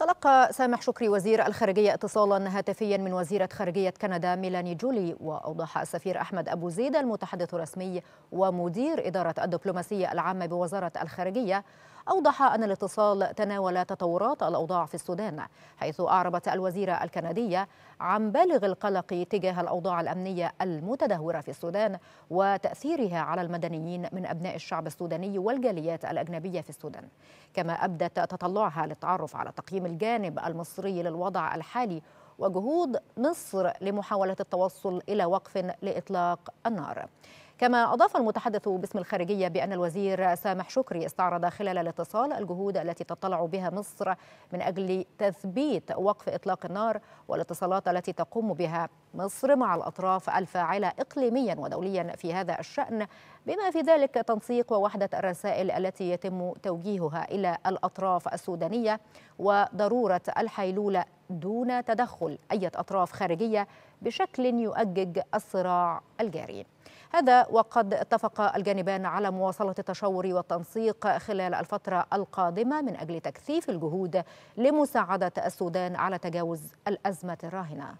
تلقى سامح شكري وزير الخارجية اتصالا هاتفيا من وزيرة خارجية كندا ميلاني جولي وأوضح السفير أحمد أبو زيد المتحدث الرسمي ومدير إدارة الدبلوماسية العامة بوزارة الخارجية أوضح أن الاتصال تناول تطورات الأوضاع في السودان حيث أعربت الوزيرة الكندية عن بالغ القلق تجاه الأوضاع الأمنية المتدهورة في السودان وتأثيرها على المدنيين من أبناء الشعب السوداني والجاليات الأجنبية في السودان كما أبدت تطلعها للتعرف على تقييم الجانب المصري للوضع الحالي وجهود مصر لمحاولة التوصل إلى وقف لإطلاق النار كما أضاف المتحدث باسم الخارجية بأن الوزير سامح شكري استعرض خلال الاتصال الجهود التي تطلع بها مصر من أجل تثبيت وقف إطلاق النار والاتصالات التي تقوم بها مصر مع الأطراف الفاعلة إقليميا ودوليا في هذا الشأن بما في ذلك تنسيق ووحدة الرسائل التي يتم توجيهها إلى الأطراف السودانية وضرورة الحيلولة دون تدخل أي أطراف خارجية بشكل يؤجج الصراع الجاري هذا وقد اتفق الجانبان على مواصلة التشاور والتنسيق خلال الفترة القادمة من أجل تكثيف الجهود لمساعدة السودان على تجاوز الأزمة الراهنة